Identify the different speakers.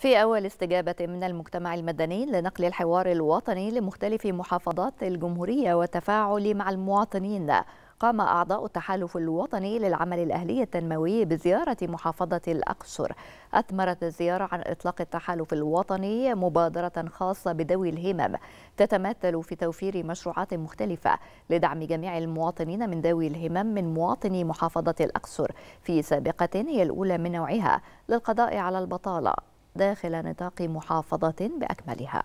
Speaker 1: في أول استجابة من المجتمع المدني لنقل الحوار الوطني لمختلف محافظات الجمهورية والتفاعل مع المواطنين قام أعضاء التحالف الوطني للعمل الأهلي التنموي بزيارة محافظة الأقصر أثمرت الزيارة عن إطلاق التحالف الوطني مبادرة خاصة بذوي الهمم تتمثل في توفير مشروعات مختلفة لدعم جميع المواطنين من ذوي الهمم من مواطني محافظة الأقصر في سابقة هي الأولى من نوعها للقضاء على البطالة داخل نطاق محافظة بأكملها